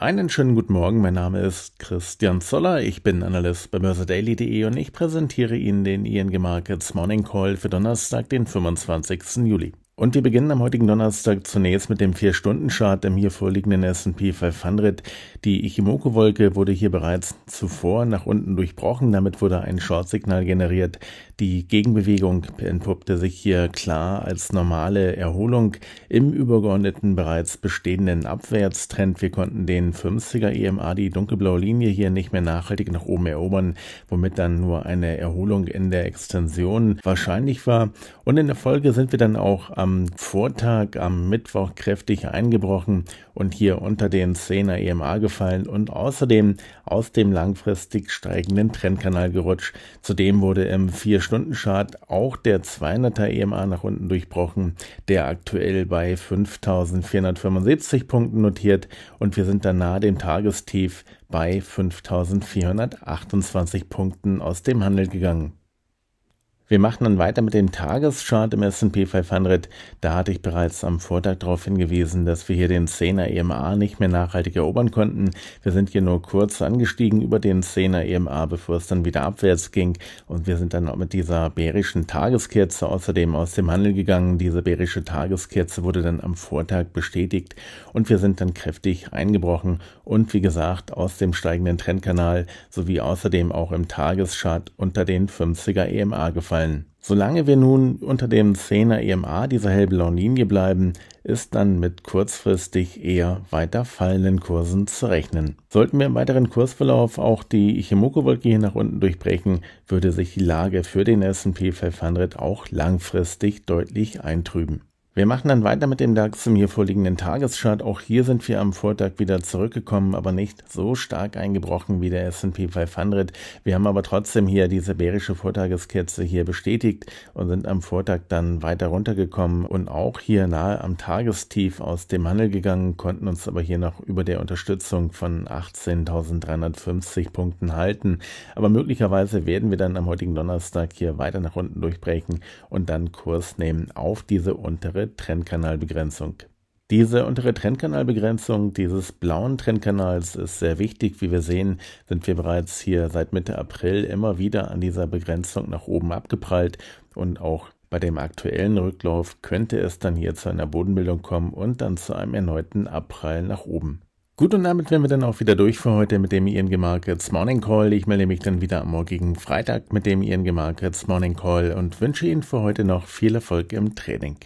Einen schönen guten Morgen, mein Name ist Christian Zoller, ich bin Analyst bei börsedaily.de und ich präsentiere Ihnen den ING Markets Morning Call für Donnerstag, den 25. Juli. Und wir beginnen am heutigen Donnerstag zunächst mit dem 4-Stunden-Chart im hier vorliegenden S&P 500. Die Ichimoku-Wolke wurde hier bereits zuvor nach unten durchbrochen. Damit wurde ein Short-Signal generiert. Die Gegenbewegung entpuppte sich hier klar als normale Erholung im übergeordneten bereits bestehenden Abwärtstrend. Wir konnten den 50er EMA, die dunkelblaue Linie hier nicht mehr nachhaltig nach oben erobern, womit dann nur eine Erholung in der Extension wahrscheinlich war. Und in der Folge sind wir dann auch am am Vortag, am Mittwoch kräftig eingebrochen und hier unter den 10er EMA gefallen und außerdem aus dem langfristig steigenden Trendkanal gerutscht. Zudem wurde im 4-Stunden-Chart auch der 200er EMA nach unten durchbrochen, der aktuell bei 5475 Punkten notiert und wir sind dann nahe dem Tagestief bei 5428 Punkten aus dem Handel gegangen. Wir machen dann weiter mit dem Tageschart im S&P 500. Da hatte ich bereits am Vortag darauf hingewiesen, dass wir hier den 10er EMA nicht mehr nachhaltig erobern konnten. Wir sind hier nur kurz angestiegen über den 10er EMA, bevor es dann wieder abwärts ging. Und wir sind dann auch mit dieser bärischen Tageskerze außerdem aus dem Handel gegangen. Diese bärische Tageskerze wurde dann am Vortag bestätigt und wir sind dann kräftig eingebrochen und wie gesagt aus dem steigenden Trendkanal sowie außerdem auch im Tageschart unter den 50er EMA gefallen auffallen. Solange wir nun unter dem 10er EMA dieser hellblauen Linie bleiben, ist dann mit kurzfristig eher weiter fallenden Kursen zu rechnen. Sollten wir im weiteren Kursverlauf auch die Ichimoku-Wolke hier nach unten durchbrechen, würde sich die Lage für den S&P 500 auch langfristig deutlich eintrüben. Wir machen dann weiter mit dem DAX im hier vorliegenden Tageschart. Auch hier sind wir am Vortag wieder zurückgekommen, aber nicht so stark eingebrochen wie der S&P 500. Wir haben aber trotzdem hier diese bärische Vortageskerze hier bestätigt und sind am Vortag dann weiter runtergekommen und auch hier nahe am Tagestief aus dem Handel gegangen, konnten uns aber hier noch über der Unterstützung von 18.350 Punkten halten. Aber möglicherweise werden wir dann am heutigen Donnerstag hier weiter nach unten durchbrechen und dann Kurs nehmen auf diese untere Trendkanalbegrenzung. Diese untere Trendkanalbegrenzung dieses blauen Trendkanals ist sehr wichtig. Wie wir sehen, sind wir bereits hier seit Mitte April immer wieder an dieser Begrenzung nach oben abgeprallt und auch bei dem aktuellen Rücklauf könnte es dann hier zu einer Bodenbildung kommen und dann zu einem erneuten Abprall nach oben. Gut, und damit wären wir dann auch wieder durch für heute mit dem ING Markets Morning Call. Ich melde mich dann wieder am morgigen Freitag mit dem ING Markets Morning Call und wünsche Ihnen für heute noch viel Erfolg im Training.